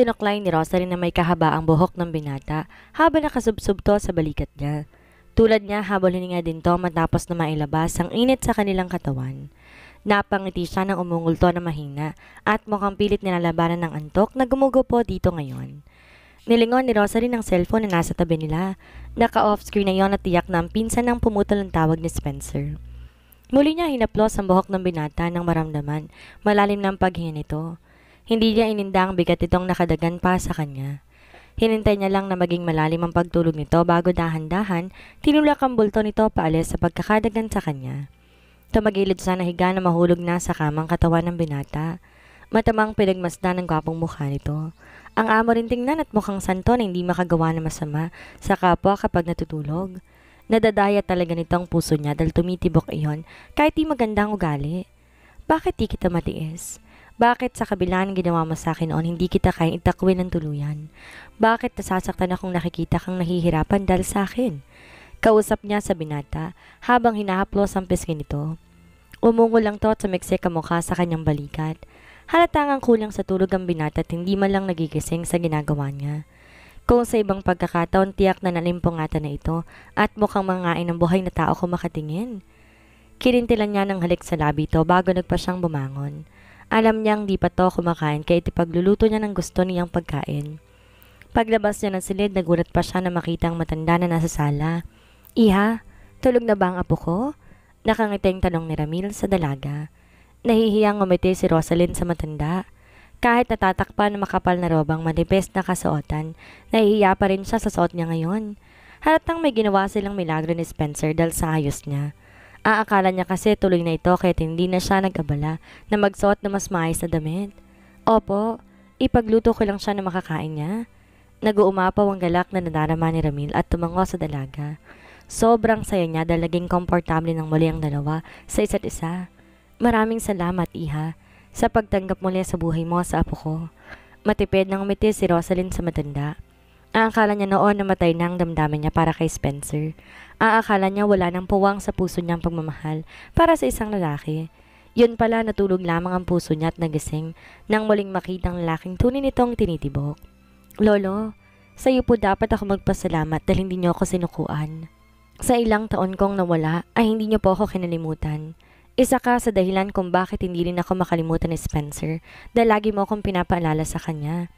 Sinuklay ni Rosalie na may kahaba ang buhok ng binata habang nakasubsob to sa balikat niya. Tulad niya habang hininga din to matapos na mailabas ang init sa kanilang katawan. Napangiti siya ng umungol to na mahina at mukhang pilit nilalabanan ng antok na gumugupo dito ngayon. Nilingon ni Rosalie ng cellphone na nasa tabi nila. Naka-off-screen na yon at tiyak na ang pinsan ng pumutol ng tawag ni Spencer. Muli niya hinaplos ang buhok ng binata nang maramdaman. Malalim na ang paghinga nito. Hindi niya ininda ang bigat itong nakadagan pa sa kanya. Hinintay niya lang na maging malalim ang pagtulog nito bago dahan-dahan, tinulak ang bulto nito paalis sa pagkakadagan sa kanya. Tumagilid sa nahiga na mahulog na sa kamang katawan ng binata. Matamang pinagmasdan ng gwapong mukha nito. Ang amo rin tingnan at mukhang santo na hindi makagawa ng masama sa kapwa kapag natutulog. Nadadaya talaga nitong puso niya dahil tumitibok iyon kahit di magandang ugali. Bakit di kita matiis? Bakit sa kabila ng ginawa mo sa akin noon, hindi kita kayang itakwin ng tuluyan? Bakit nasasaktan akong nakikita kang nahihirapan dahil sa akin? Kausap niya sa binata habang hinahaplos ang pisngin nito. Umungo lang to at sumiksik ang mukha sa kanyang balikat. Halatang ang kulang sa tulog ang binata at hindi man lang nagigising sa ginagawa niya. Kung sa ibang pagkakataon, tiyak na nalimpungatan na ito at mukhang mangain ng buhay na tao kung makatingin. Kirintilan niya ng halik sa labi to bago nagpa siyang bumangon. Alam niyang di pa to kumakain kaya itipagluluto niya ng gusto niyang pagkain. Paglabas niya ng silid, nagulat pa siya na makita ang matanda na nasa sala. Iha, tulog na ba ang apo ko? Nakangiting tanong ni Ramil sa dalaga. Nahihiyang umiti si Rosalyn sa matanda. Kahit natatakpan ng makapal na robang manipest na kasuotan, nahihiya pa rin siya sa suot niya ngayon. Halatang may ginawa silang milagro ni Spencer dahil sa ayos niya. Aakala niya kasi tuloy na ito kahit hindi na siya nag-abala na magsuot ng mas maayos na damit. Opo, ipagluto ko lang siya na makakain niya. Nag-uumapaw ang galak na nadarama ni Ramil at tumango sa dalaga. Sobrang saya niya dahil naging komportable ng muli ang dalawa sa isa't isa. Maraming salamat, Iha, sa pagtanggap muli sa buhay mo sa apo ko. Matipid nang umiti si Rosalind sa matanda. Aakala niya noon namatay na ang damdamin niya para kay Spencer. Aakala niya wala nang puwang sa puso niyang pagmamahal para sa isang lalaki. Yun pala natulog lamang ang puso niya at nagising nang muling makitang lalaking tunin itong tinitibok. Lolo, sa iyo po dapat ako magpasalamat dahil hindi niyo ako sinukuan. Sa ilang taon kong nawala ay hindi niyo po ako kinalimutan. Isa ka sa dahilan kung bakit hindi rin ako makalimutan ni Spencer dahil lagi mo akong pinapaalala sa kanya.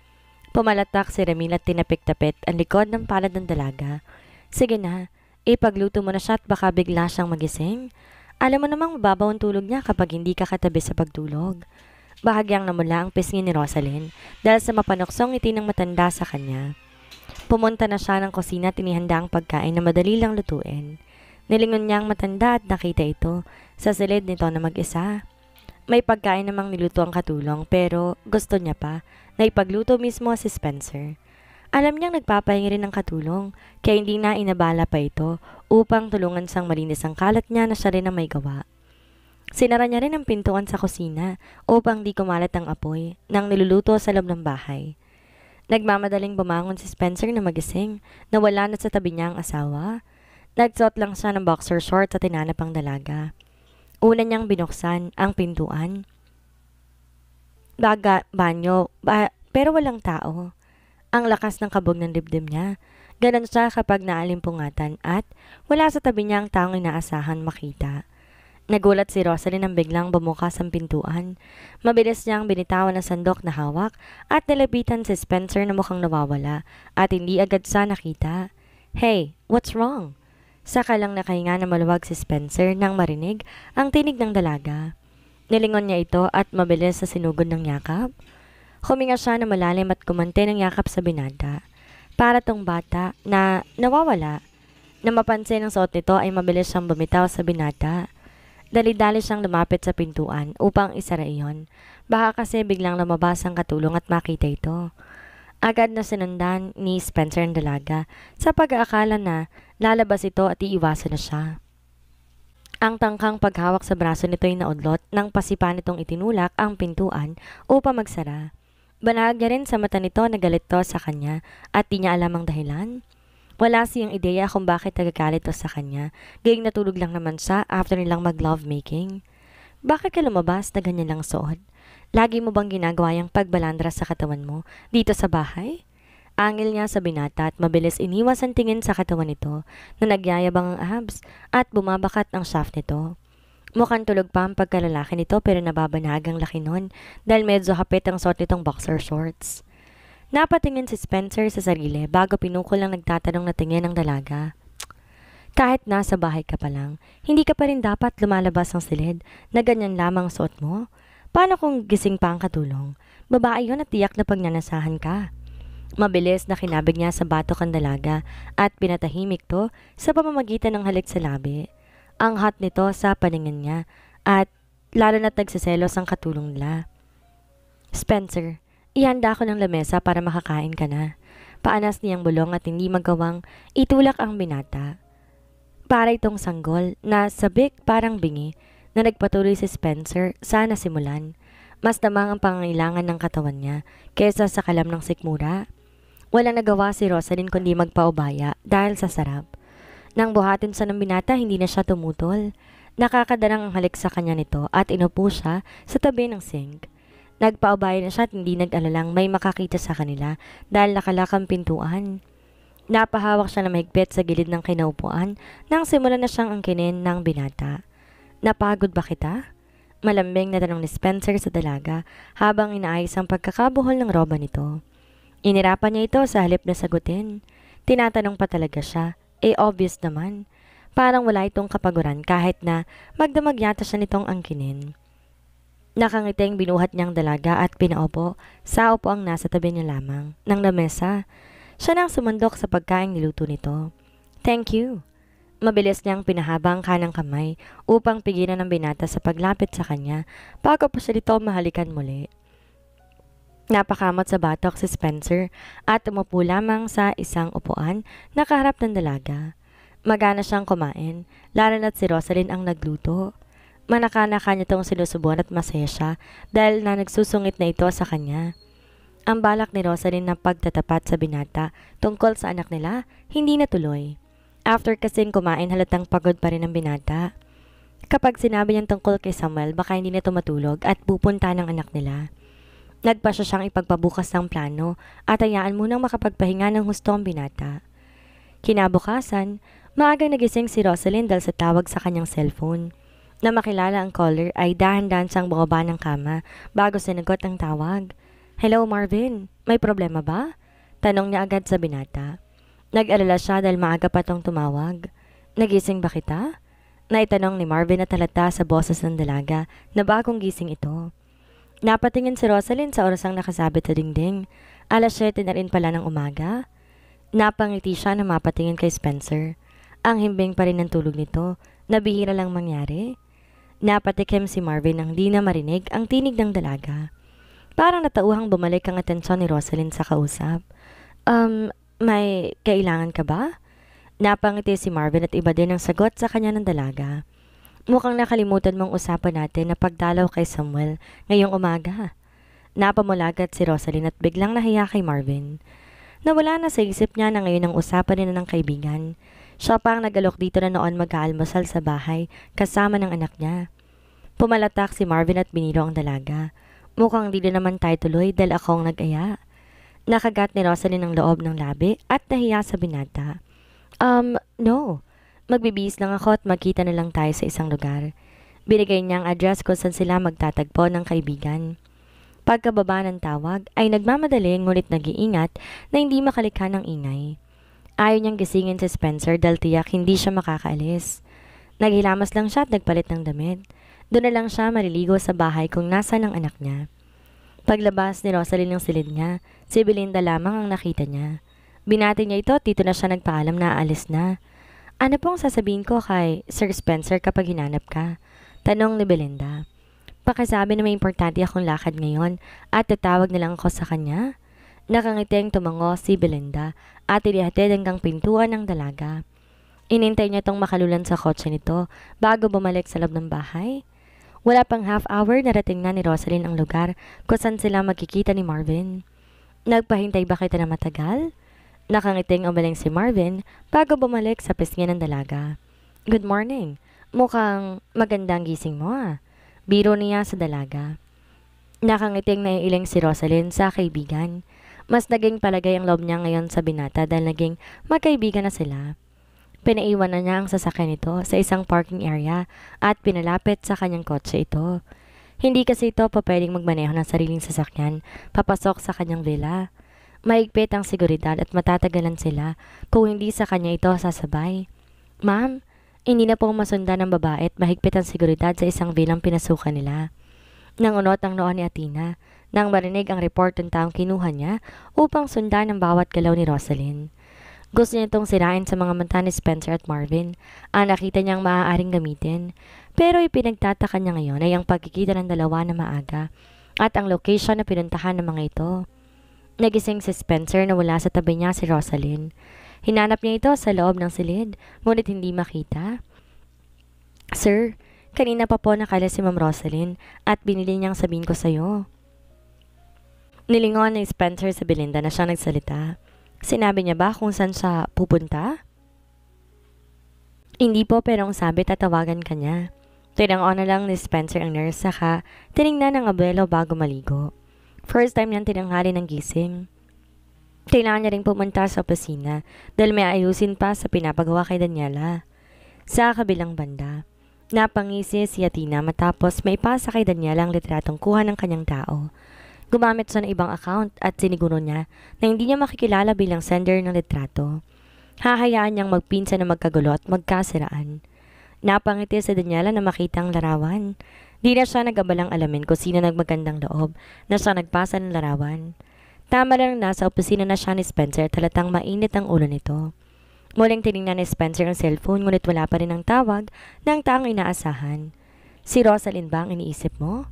Pumalatak si Ramil at tinapik-tapit ang likod ng palad ng dalaga. Sige na, ipagluto mo na siya at baka bigla siyang magising. Alam mo namang mababaw ang tulog niya kapag hindi ka katabi sa pagtulog. Bahagyang namula ang pisngi ni Rosalyn dahil sa mapanoksong ngiti ng matanda sa kanya. Pumunta na siya ng kusina at tinihanda ang pagkain na madali lang lutuin. Nilingon niya ang matanda at nakita ito sa silid nito na mag-isa may pagkain namang niluto ang katulong pero gusto niya pa na ipagluto mismo si Spencer. Alam niyang nagpapahingi rin ng katulong, kaya hindi na inabala pa ito upang tulungan siyang malinis ang kalat niya na siya rin ang may gawa. Sinara niya rin ang pintuan sa kusina upang di kumalat ang apoy nang niluluto sa loob ng bahay. Nagmamadaling bumangon si Spencer na magising na wala na sa tabi niya ang asawa. Nagsuot lang siya ng boxer shorts at tinanap ang dalaga. Una niyang binuksan ang pintuan. Baga, banyo, ba, pero walang tao. Ang lakas ng kabog ng dibdib niya. Ganon siya kapag naalimpungatan at wala sa tabi niya ang taong inaasahan makita. Nagulat si Rosalyn nang biglang bumukas ang pintuan. Mabilis niyang binitawan ang sandok na hawak at nilabitan si Spencer na mukhang nawawala at hindi agad siya nakita. Hey, what's wrong? Saka lang nakahinga na maluwag si Spencer nang marinig ang tinig ng dalaga. Nilingon niya ito at mabilis sa sinugod ng yakap. Huminga siya na malalim at kumante ng yakap sa binata. Para tong bata na nawawala. Na mapansin ang suot nito ay mabilis siyang bumitaw sa binata. Dali-dali siyang lumapit sa pintuan upang isara iyon. Baka kasi biglang lumabas ang katulong at makita ito. Agad na sinundan ni Spencer ang dalaga sa pag-aakala na lalabas ito at iiwasan na siya. Ang tangkang paghawak sa braso nito ay naudlot nang pasipa nitong itinulak ang pintuan upang magsara. Banahag niya rin sa mata nito na galit to sa kanya at di niya alam ang dahilan. Wala siyang ideya kung bakit nagagalit to sa kanya, gayong natulog lang naman siya after nilang mag-lovemaking. Bakit ka lumabas na ganyan lang suot? Lagi mo bang ginagawa yung pagbalandra sa katawan mo dito sa bahay? Angil niya sa binata at mabilis iniwas ang tingin sa katawan nito na nagyayabang ang abs at bumabakat ang shaft nito. Mukhang tulog pa ang pagkalalaki nito pero nababanag ang laki nun dahil medyo hapit ang suot nitong boxer shorts. Napatingin si Spencer sa sarili bago pinukol ang nagtatanong na tingin ng dalaga. Kahit nasa bahay ka pa lang, hindi ka pa rin dapat lumalabas ng silid na ganyan lamang suot mo. Paano kung gising pa ang katulong? Babae yun at tiyak na pagnanasahan ka. Mabilis na kinabig niya sa batok ang dalaga at pinatahimik to sa pamamagitan ng halik sa labi. Ang hot nito sa paningin niya at lalo na nagsiselos ang katulong nila. Spencer, ihanda ko ng lamesa para makakain ka na. Paanas niyang bulong at hindi magawang itulak ang binata. Para itong sanggol na sabik parang bingi na nagpatuloy si Spencer, sana simulan. Mas damang ang pangangailangan ng katawan niya kaysa sa kalam ng sikmura. Walang nagawa si Rosalyn kundi magpaubaya dahil sa sarap. Nang buhatin sa ng binata, hindi na siya tumutol. Nakakadarang ang halik sa kanya nito at inupo siya sa tabi ng sink. Nagpaubaya na siya at hindi nag-alalang may makakita sa kanila dahil nakalakang pintuan. Napahawak siya na mahigpit sa gilid ng kinaupuan nang simulan na siyang angkinin ng binata. Napagod ba kita? Malambing na tanong ni Spencer sa dalaga habang inaayos ang pagkakabuhol ng roba nito. Inirapan niya ito sa halip na sagutin. Tinatanong pa talaga siya. Eh obvious naman. Parang wala itong kapaguran kahit na magdamag yata siya nitong angkinin. Nakangiting binuhat niyang dalaga at pinaupo sa upo ang nasa tabi niya lamang ng lamesa. Siya nang sumundok sa pagkaing niluto nito. Thank you, Mabilis niyang pinahabang kanang kamay upang pigilan ang binata sa paglapit sa kanya bago pa siya dito mahalikan muli. Napakamot sa batok si Spencer at umupo lamang sa isang upuan na kaharap ng dalaga. Magana siyang kumain, lalo na't si Rosalyn ang nagluto. Manaka-naka niya itong sinusubuan at masaya siya dahil na nagsusungit na ito sa kanya. Ang balak ni Rosalyn ng pagtatapat sa binata tungkol sa anak nila, hindi natuloy. After kasing kumain, halatang pagod pa rin ang binata. Kapag sinabi niyang tungkol kay Samuel, baka hindi na tumatulog at pupunta ng anak nila. Nagpa siya siyang ipagpabukas ng plano at hayaan munang makapagpahinga ng husto ang binata. Kinabukasan, maaga nagising si Rosalind dahil sa tawag sa kanyang cellphone. Na makilala ang caller ay dahan-dahan siyang bumaba ng kama bago sinagot ang tawag. Hello Marvin, may problema ba? Tanong niya agad sa binata. Nag-alala siya dahil maaga pa tong tumawag. Nagising ba kita? Naitanong ni Marvin na talata sa boses ng dalaga na bagong gising ito. Napatingin si Rosalind sa orasang nakasabit sa dingding. Alas 7 na rin pala ng umaga. Napangiti siya na mapatingin kay Spencer. Ang himbing pa rin ng tulog nito, nabihira lang mangyari. Napatikim si Marvin nang di na marinig ang tinig ng dalaga. Parang natauhang bumalik ang atensyon ni Rosalind sa kausap. Um, may kailangan ka ba? Napangiti si Marvin at iba din ang sagot sa kanya ng dalaga. Mukhang nakalimutan mong usapan natin na pagdalaw kay Samuel ngayong umaga. Napamulagat si Rosalyn at biglang nahiya kay Marvin. Nawala na sa isip niya na ngayon ang usapan nila ng kaibigan. Siya pa ang nagalok dito na noon mag-aalmasal sa bahay kasama ng anak niya. Pumalatak si Marvin at biniro ang dalaga. Mukhang hindi na naman tayo tuloy dahil ako ang nag-aya. Nakagat ni Rosalie ng loob ng labi at nahiya sa binata. Um, no. Magbibis lang ako at magkita na lang tayo sa isang lugar. Binigay niya ang address kung saan sila magtatagpo ng kaibigan. Pagkababa ng tawag ay nagmamadali ngunit nag-iingat na hindi makalikha ng ingay. Ayaw niyang gisingin si Spencer dahil tiyak hindi siya makakaalis. Naghilamas lang siya at nagpalit ng damit. Doon na lang siya maliligo sa bahay kung nasa ng anak niya. Paglabas ni Rosalie ng silid niya, si Belinda lamang ang nakita niya. Binati niya ito at dito na siya nagpaalam na aalis na. Ano pong sasabihin ko kay Sir Spencer kapag hinanap ka? Tanong ni Belinda. Pakisabi na may importante akong lakad ngayon at tatawag na lang ako sa kanya. Nakangiting tumango si Belinda at ilihatid hanggang pintuan ng dalaga. Inintay niya itong makalulan sa kotse nito bago bumalik sa loob ng bahay. Wala pang half hour narating na ni Rosalyn ang lugar kung saan sila magkikita ni Marvin. Nagpahintay ba kita na matagal? Nakangiting umaling si Marvin bago bumalik sa pisngi ng dalaga. Good morning. Mukhang magandang gising mo ah. Biro niya sa dalaga. Nakangiting naiiling si Rosalyn sa kaibigan. Mas naging palagay ang loob niya ngayon sa binata dahil naging magkaibigan na sila. Pinaiwan na niya ang sasakyan nito sa isang parking area at pinalapit sa kanyang kotse ito. Hindi kasi ito pa pwedeng magmaneho ng sariling sasakyan papasok sa kanyang villa. Maigpit ang seguridad at matatagalan sila kung hindi sa kanya ito sasabay. Ma'am, hindi na po masundan ng babae at mahigpit ang seguridad sa isang bilang pinasukan nila. Nangunot ang noon ni Athena nang marinig ang report ng taong kinuha niya upang sundan ang bawat galaw ni Rosalyn. Gusto niya itong sirain sa mga mata ni Spencer at Marvin ang nakita niyang maaaring gamitin. Pero ipinagtataka niya ngayon ay ang pagkikita ng dalawa na maaga at ang location na pinuntahan ng mga ito. Nagising si Spencer na wala sa tabi niya si Rosalyn. Hinanap niya ito sa loob ng silid, ngunit hindi makita. Sir, kanina pa po nakala si Ma'am Rosalyn at binili niyang sabihin ko sa iyo. Nilingon ni Spencer sa Belinda na siya nagsalita. Sinabi niya ba kung saan siya pupunta? Hindi po pero ang sabi tatawagan kanya. niya. Tinangon ano na lang ni Spencer ang nurse saka tiningnan ng abuelo bago maligo. First time niyang tinanghali ng gising. Kailangan niya rin pumunta sa opisina dahil may ayusin pa sa pinapagawa kay Daniela. Sa kabilang banda, napangisi si Atina matapos maipasa kay Daniela ang litratong kuha ng kanyang tao. Gumamit siya ng ibang account at siniguro niya na hindi niya makikilala bilang sender ng litrato. Hahayaan niyang magpinsa na magkagulo at magkasiraan. Napangiti sa Daniela na makita ang larawan. Di na siya nagabalang alamin kung sino nagmagandang loob na siya nagpasa ng larawan. Tama lang nasa opisina na siya ni Spencer talatang mainit ang ulo nito. Muling tinignan ni Spencer ang cellphone ngunit wala pa rin ang tawag ng taong inaasahan. Si Rosalind ba ang iniisip mo?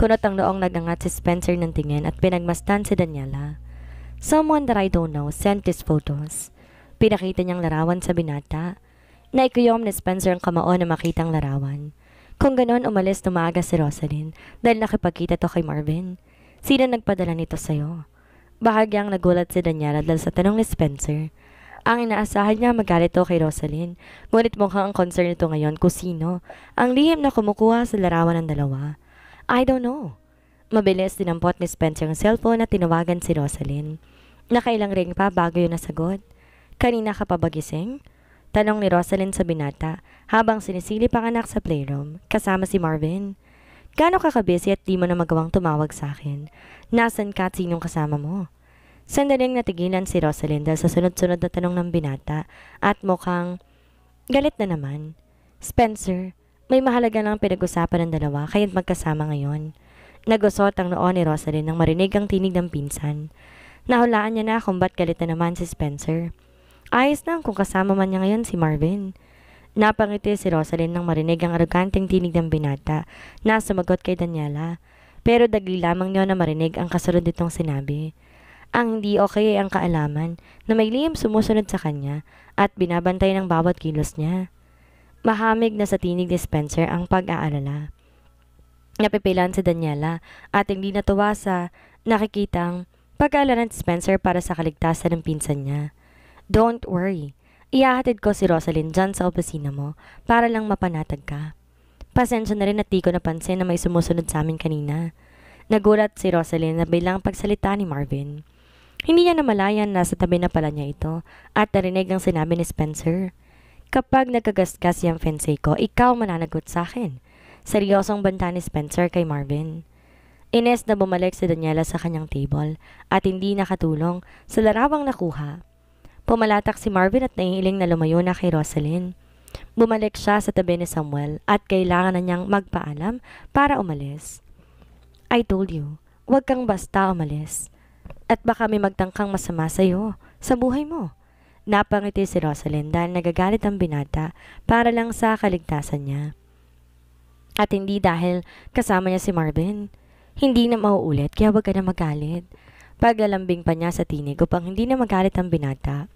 Kunot ang noong nagangat si Spencer ng tingin at pinagmastan si Daniela. Someone that I don't know sent these photos. Pinakita niyang larawan sa binata. Naikuyom ni Spencer ang kamao na makitang larawan. Kung ganon, umalis tumaga si Rosalyn dahil nakipagkita to kay Marvin. Sino nagpadala nito sa'yo? Bahagyang nagulat si Daniela dahil sa tanong ni Spencer. Ang inaasahan niya magalit kay Rosalyn, ngunit mukhang ang concern nito ngayon kung sino ang lihim na kumukuha sa larawan ng dalawa. I don't know. Mabilis dinampot ni Spencer yung cellphone at tinawagan si Rosalyn. Nakailang ring pa bago yun nasagot. Kanina ka pa bagising? Tanong ni Rosalyn sa binata habang sinisilip ang anak sa playroom kasama si Marvin. Gano ka kabisi at di mo na magawang tumawag sa akin? Nasaan ka at sinong kasama mo? Sandaling natigilan si Rosalyn sa sunod-sunod na tanong ng binata at mukhang galit na naman. Spencer, may mahalaga ng pinag-usapan ng dalawa kaya't magkasama ngayon. Nagusot ang noon ni Rosalyn nang marinig ang tinig ng pinsan. Nahulaan niya na kung ba't galit na naman si Spencer. Ayos lang kung kasama man niya ngayon si Marvin. Napangiti si Rosalyn nang marinig ang aroganteng tinig ng binata na sumagot kay Daniela. Pero dagli lamang niyo na marinig ang kasunod nitong sinabi. Ang hindi okay ay ang kaalaman na may lihim sumusunod sa kanya at binabantay ng bawat kilos niya. Mahamig na sa tinig ni Spencer ang pag-aalala. Napipilan si Daniela at hindi natuwa sa nakikitang pag-aalala ni Spencer para sa kaligtasan ng pinsan niya. Don't worry. Iyahatid ko si Rosalind dyan sa opisina mo para lang mapanatag ka. Pasensya na rin at di ko napansin na may sumusunod sa amin kanina. Nagulat si Rosalind na bilang pagsalita ni Marvin. Hindi niya namalayan na sa tabi na pala niya ito at narinig ng sinabi ni Spencer. Kapag nagkagasgas yung fiancé ko, ikaw mananagot sa akin. Seryosong banta ni Spencer kay Marvin. Ines na bumalik si Daniela sa kanyang table at hindi nakatulong sa larawang nakuha. Pumalatak si Marvin at naiiling na lumayo na kay Rosalyn. Bumalik siya sa tabi ni Samuel at kailangan na niyang magpaalam para umalis. I told you, huwag kang basta umalis. At baka may magtangkang masama sa iyo, sa buhay mo. Napangiti si Rosalind dahil nagagalit ang binata para lang sa kaligtasan niya. At hindi dahil kasama niya si Marvin. Hindi na mauulit kaya wag ka na magalit. Paglalambing pa niya sa tinig upang hindi na magalit ang binata.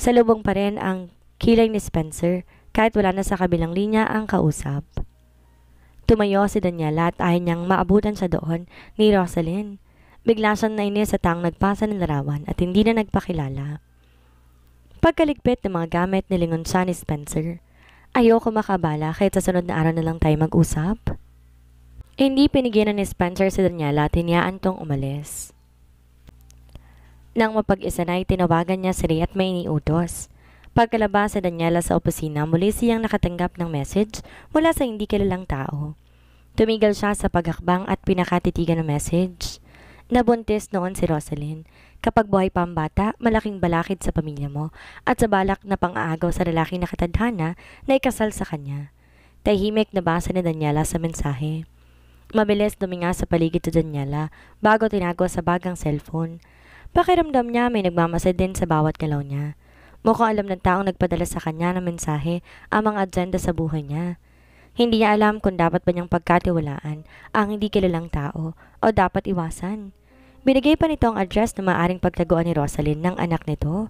Sa lubong pa rin ang kilay ni Spencer kahit wala na sa kabilang linya ang kausap. Tumayo si Daniela at ayaw niyang maabutan siya doon ni Rosalind. Bigla siyang nainis sa tang nagpasa ng larawan at hindi na nagpakilala. Pagkaligpit ng mga gamit ni Lingon siya ni Spencer. Ayoko makabala kahit sa sunod na araw na lang tayo mag-usap. Hindi pinigilan ni Spencer si Daniela at hiniyaan tong umalis. Nang mapag-isa na, tinawagan niya si Ray at may iniutos. Pagkalabas si Daniela sa opisina, muli siyang nakatanggap ng message mula sa hindi kilalang tao. Tumigal siya sa paghakbang at pinakatitigan ng message. Nabuntis noon si Rosalyn, Kapag buhay pa ang bata, malaking balakid sa pamilya mo at sa balak na pang-aagaw sa lalaking nakatadhana na ikasal sa kanya. Tahimik na basa ni Daniela sa mensahe. Mabilis duminga sa paligid ni Daniela bago tinago sa bagang cellphone. Pakiramdam niya may nagmamasid din sa bawat galaw niya. Mukhang alam ng taong nagpadala sa kanya ng mensahe ang mga agenda sa buhay niya. Hindi niya alam kung dapat ba niyang pagkatiwalaan ang hindi kilalang tao o dapat iwasan. Binigay pa nito ang address na maaring pagtaguan ni Rosalyn ng anak nito.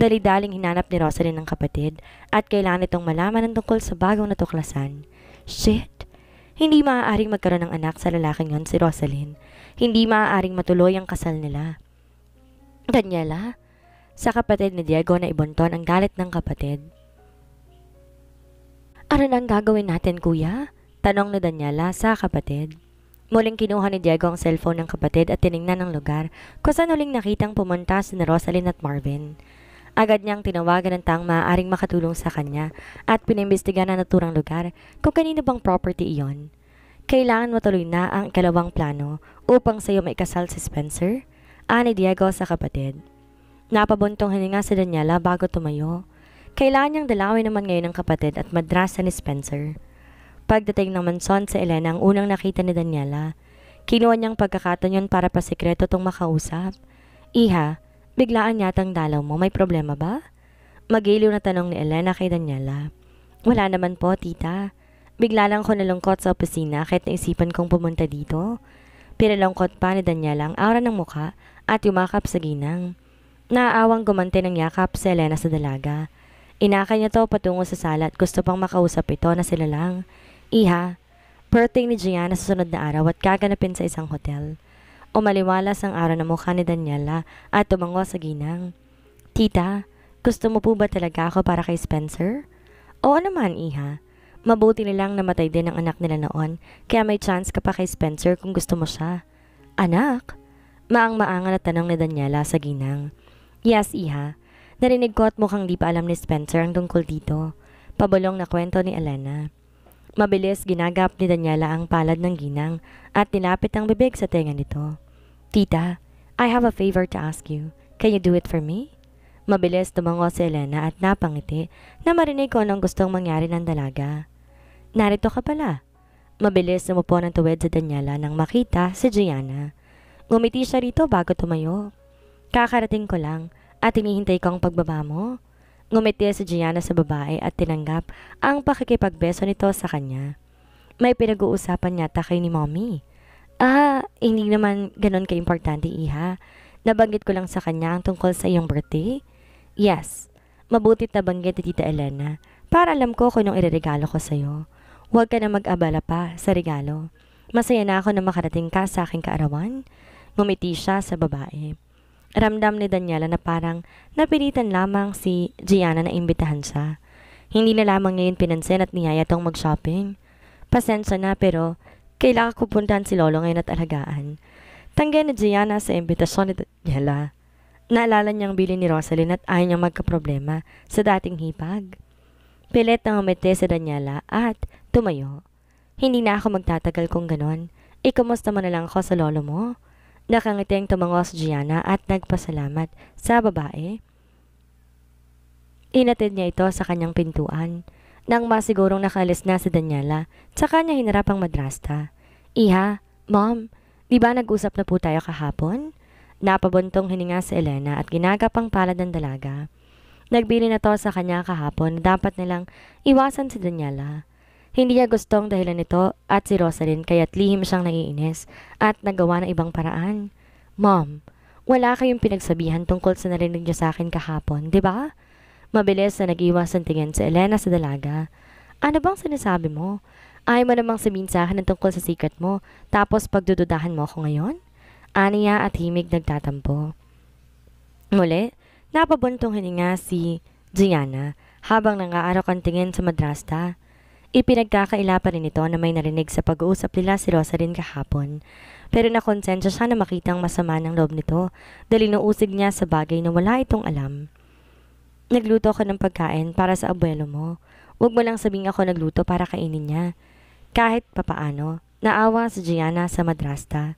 Dali-daling hinanap ni Rosalyn ng kapatid at kailangan itong malaman ng tungkol sa bagong natuklasan. Shit! Hindi maaaring magkaroon ng anak sa lalaking yon si Rosalyn. Hindi maaaring matuloy ang kasal nila. Daniela, sa kapatid ni Diego na ibonton ang galit ng kapatid. Ano nang gagawin natin kuya? Tanong ni Daniela sa kapatid. Muling kinuha ni Diego ang cellphone ng kapatid at tiningnan ang lugar kung saan uling nakitang pumunta si Rosalyn at Marvin. Agad niyang tinawagan ng taong maaaring makatulong sa kanya at pinimbestigan ang naturang lugar kung kanino bang property iyon. Kailangan matuloy na ang ikalawang plano upang sa iyo maikasal si Spencer, ani ah, Diego sa kapatid. Napabuntong hininga si Daniela bago tumayo. Kailangan niyang dalawin naman ngayon ng kapatid at madrasa ni Spencer. Pagdating ng manson sa Elena, ang unang nakita ni Daniela. Kinuha niyang pagkakataon yon para pasikreto tong makausap. Iha, biglaan yatang dalaw mo, may problema ba? Magiliw na tanong ni Elena kay Daniela. Wala naman po, tita. Bigla lang ko nalungkot sa opisina kahit naisipan kong pumunta dito. Pinalungkot pa ni Daniela ang aura ng muka at yumakap sa ginang. Naaawang gumante ng yakap si Elena sa dalaga. Inakay niya to patungo sa sala at gusto pang makausap ito na sila lang. Iha, birthday ni Gianna sa sunod na araw at gaganapin sa isang hotel. Umaliwalas ang araw na mukha ni Daniela at tumango sa ginang. Tita, gusto mo po ba talaga ako para kay Spencer? Oo naman, Iha. Mabuti nilang namatay din ang anak nila noon, kaya may chance ka pa kay Spencer kung gusto mo siya. Anak? Maang-maangan na tanong ni Daniela sa ginang. Yes, Iha. Narinig ko at mukhang di pa alam ni Spencer ang tungkol dito. Pabulong na kwento ni Elena. Mabilis ginagap ni Daniela ang palad ng ginang at nilapit ang bibig sa tenga nito. Tita, I have a favor to ask you. Can you do it for me? Mabilis tumango si Elena at napangiti na marinig ko anong gustong mangyari ng dalaga. Narito ka pala. Mabilis sumupo ng tuwid sa Daniela nang makita si Gianna. Ngumiti siya rito bago tumayo. Kakarating ko lang at hinihintay ko ang pagbaba mo. Ngumiti si Gianna sa babae at tinanggap ang pakikipagbeso nito sa kanya. May pinag-uusapan yata kay ni mommy. Ah, hindi naman ganun ka-importante, iha. Nabanggit ko lang sa kanya ang tungkol sa iyong birthday. Yes, mabutit nabanggit ni Tita Elena para alam ko kung anong ireregalo ko sa iyo. Huwag ka na mag-abala pa sa regalo. Masaya na ako na makarating ka sa aking kaarawan. Ngumiti siya sa babae. Ramdam ni Daniela na parang napilitan lamang si Gianna na imbitahan siya. Hindi na lamang ngayon yun pinansin at niyaya tong mag-shopping. Pasensya na pero kailangan ko puntahan si Lolo ngayon at alagaan. Tanggay ni Gianna sa imbitasyon ni Daniela. Naalala niyang bili ni Rosalyn at ayaw niyang magka-problema sa dating hipag. Pilit na umiti si Daniela at tumayo. Hindi na ako magtatagal kung ganon. Ikamusta mo na lang ako sa lolo mo? Nakangiting tumango si Gianna at nagpasalamat sa babae. Inatid niya ito sa kanyang pintuan. Nang masigurong nakalis na si Daniela, tsaka niya hinarap ang madrasta. Iha, Mom, di ba nag-usap na po tayo kahapon? Napabuntong hininga si Elena at ginagapang palad ng dalaga. Nagbili na to sa kanya kahapon dapat nilang iwasan si Daniela. Hindi niya gustong dahilan nito at si Rosalyn kaya't lihim siyang naiinis at nagawa ng ibang paraan. Mom, wala kayong pinagsabihan tungkol sa narinig niya sa akin kahapon, di ba? Mabilis na nag-iwas ang tingin si Elena sa dalaga. Ano bang sinasabi mo? Ay mo namang sabihin sa akin ng tungkol sa secret mo, tapos pagdududahan mo ako ngayon? Aniya at himig nagtatampo. Muli, napabuntong hininga si Gianna habang nangaarok ang tingin sa madrasta. Ipinagkakaila pa rin ito na may narinig sa pag-uusap nila si Rosa rin kahapon. Pero nakonsensya siya na makitang masama ng loob nito dahil inuusig niya sa bagay na wala itong alam. Nagluto ako ng pagkain para sa abuelo mo. Huwag mo lang sabing ako nagluto para kainin niya. Kahit papaano, naawa si Gianna sa madrasta.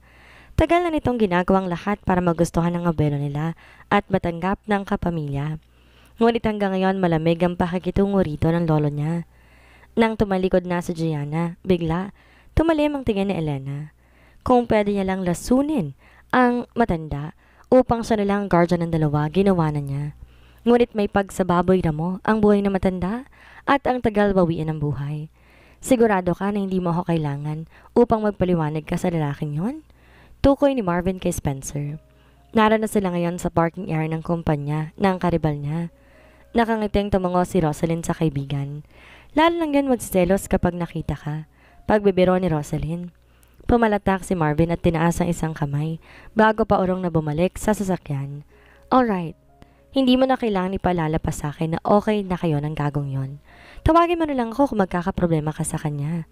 Tagal na nitong ginagawang lahat para magustuhan ng abuelo nila at matanggap ng kapamilya. Ngunit hanggang ngayon malamig ang pakikitungo rito ng lolo niya. Nang tumalikod na si Gianna, bigla, tumalim ang tingin ni Elena. Kung pwede niya lang lasunin ang matanda upang siya nilang guardian ng dalawa, ginawa na niya. Ngunit may pagsababoy na mo ang buhay ng matanda at ang tagal bawian ng buhay. Sigurado ka na hindi mo ako kailangan upang magpaliwanag ka sa lalaking yon? Tukoy ni Marvin kay Spencer. Nara na sila ngayon sa parking area ng kumpanya ng karibal niya. Nakangiting tumungo si Rosalyn sa kaibigan. Lalo lang yan magselos kapag nakita ka. Pagbibiro ni Rosalyn. Pumalatak si Marvin at tinaas ang isang kamay bago pa urong na bumalik sa sasakyan. Alright, hindi mo na kailangan ipalala pa sa akin na okay na kayo ng gagong yon. Tawagin mo na lang ako kung magkakaproblema ka sa kanya.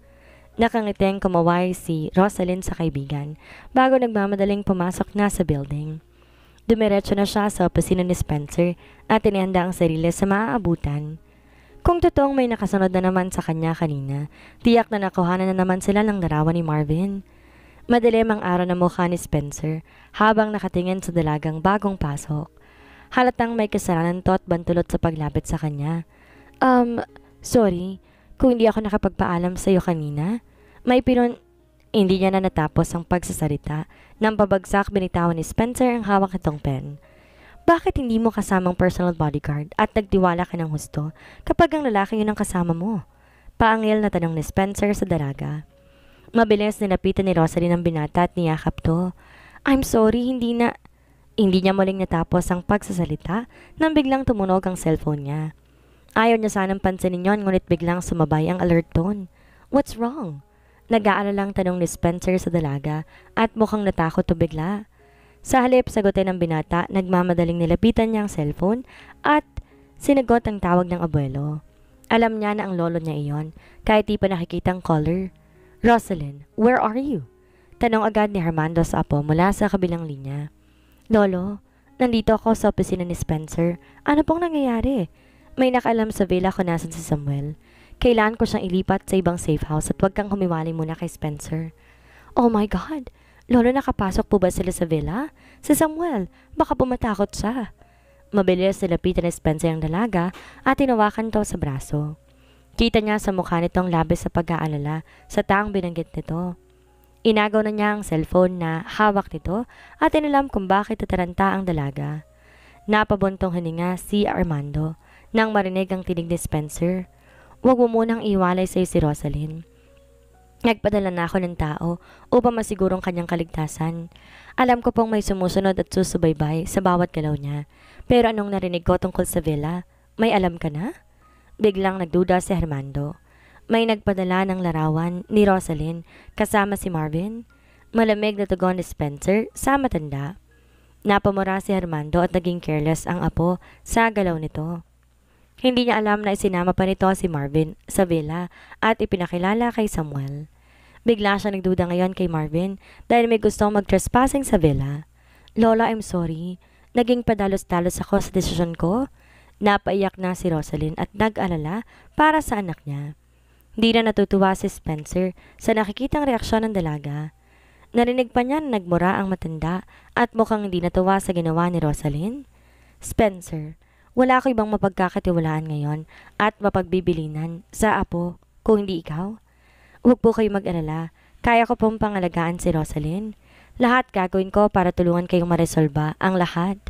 Nakangiteng kumaway si Rosalyn sa kaibigan bago nagmamadaling pumasok na sa building. Dumiretso na siya sa opisina ni Spencer at inihanda ang sarili sa maaabutan. Kung totoong may nakasunod na naman sa kanya kanina, tiyak na nakuhanan na naman sila ng larawan ni Marvin. Madilim ang araw na mukha ni Spencer habang nakatingin sa dalagang bagong pasok. Halatang may kasalanan to at bantulot sa paglapit sa kanya. Um, sorry, kung hindi ako nakapagpaalam sa iyo kanina, may pinon... Hindi niya na natapos ang pagsasalita nang pabagsak, binitawan ni Spencer ang hawak nitong pen. Bakit hindi mo kasamang personal bodyguard at nagtiwala ka ng husto kapag ang lalaki yun ang kasama mo? Paangil na tanong ni Spencer sa dalaga. Mabilis nilapitan ni Rosalie ang binata at niyakap to. I'm sorry, hindi na... Hindi niya muling natapos ang pagsasalita nang biglang tumunog ang cellphone niya. Ayaw niya sanang pansinin yon ngunit biglang sumabay ang alert tone. What's wrong? nag lang tanong ni Spencer sa dalaga at mukhang natakot to bigla. Sa halip sagutin ng binata, nagmamadaling nilapitan niya ang cellphone at sinagot ang tawag ng abuelo. Alam niya na ang lolo niya iyon, kahit di pa nakikitang caller. Rosalyn, where are you? Tanong agad ni Armando sa apo mula sa kabilang linya. Lolo, nandito ako sa opisina ni Spencer. Ano pong nangyayari? May nakalam sa villa ko nasan si Samuel. Kailan ko siyang ilipat sa ibang safe house at huwag kang humiwalay muna kay Spencer. Oh my God! Lolo, nakapasok po ba sila sa villa? Si Samuel, baka pumatakot siya. Mabilis nilapitan ni Spencer ang dalaga at tinawakan to sa braso. Kita niya sa mukha nitong labis sa pag-aalala sa taong binanggit nito. Inagaw na niya ang cellphone na hawak nito at inalam kung bakit tataranta ang dalaga. Napabuntong hininga si Armando nang marinig ang tinig ni Spencer. Huwag mo munang iwalay sa'yo si Rosalyn. Nagpadala na ako ng tao upang masigurong kanyang kaligtasan. Alam ko pong may sumusunod at susubaybay sa bawat galaw niya. Pero anong narinig ko tungkol sa Vela? May alam ka na? Biglang nagduda si Armando. May nagpadala ng larawan ni Rosalyn kasama si Marvin. Malamig na tugon ni Spencer sa matanda. Napamura si Armando at naging careless ang apo sa galaw nito. Hindi niya alam na isinama pa nito si Marvin sa villa at ipinakilala kay Samuel. Bigla siya nagduda ngayon kay Marvin dahil may gustong mag-trespassing sa villa. Lola, I'm sorry. Naging padalos-dalos ako sa desisyon ko. Napaiyak na si Rosalyn at nag-alala para sa anak niya. Hindi na natutuwa si Spencer sa nakikitang reaksyon ng dalaga. Narinig pa niya na nagmura ang matanda at mukhang hindi natuwa sa ginawa ni Rosalyn. Spencer, wala ko ibang mapagkakatiwalaan ngayon at mapagbibilinan sa apo kung hindi ikaw. Huwag po kayo mag-alala. Kaya ko pong pangalagaan si Rosalyn. Lahat gagawin ko para tulungan kayong maresolba ang lahat.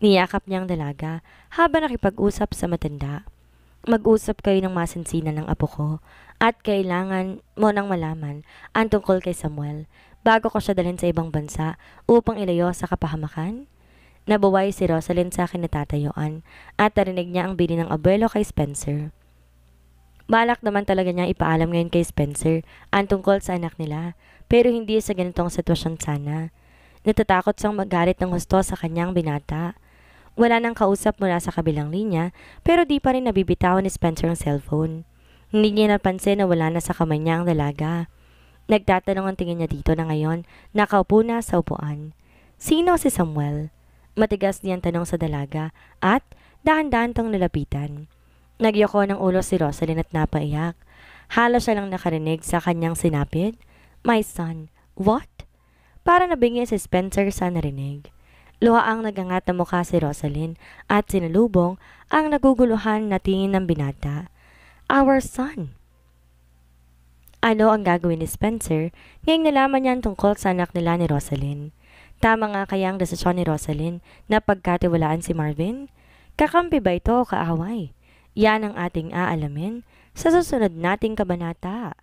Niyakap niyang dalaga habang nakipag-usap sa matanda. Mag-usap kayo ng masinsina ng apo ko at kailangan mo nang malaman ang tungkol kay Samuel bago ko siya dalhin sa ibang bansa upang ilayo sa kapahamakan? Nabuway si Rosalind sa akin at narinig niya ang bini ng abuelo kay Spencer. Balak naman talaga niya ipaalam ngayon kay Spencer ang tungkol sa anak nila pero hindi sa ganitong sitwasyon sana. Natatakot siyang magalit ng husto sa kanyang binata. Wala nang kausap mula sa kabilang linya pero di pa rin nabibitawan ni Spencer ang cellphone. Hindi niya napansin na wala na sa kamay niya ang dalaga. Nagtatanong ang tingin niya dito na ngayon, nakaupo na sa upuan. Sino si Samuel? Matigas niyang tanong sa dalaga at dahan-dahan tong nilapitan. Nagyako ng ulo si Rosalyn at napaiyak. Halos siya lang nakarinig sa kanyang sinapit. My son, what? Para nabingi si Spencer sa narinig. Luha ang nagangat na mukha si Rosalyn at sinalubong ang naguguluhan na tingin ng binata. Our son. Ano ang gagawin ni Spencer ngayong nalaman niya tungkol sa anak nila ni Rosalyn? Tama nga kaya ang desisyon ni Rosalyn na pagkatiwalaan si Marvin? Kakampi ba ito o kaaway? Yan ang ating aalamin sa susunod nating kabanata.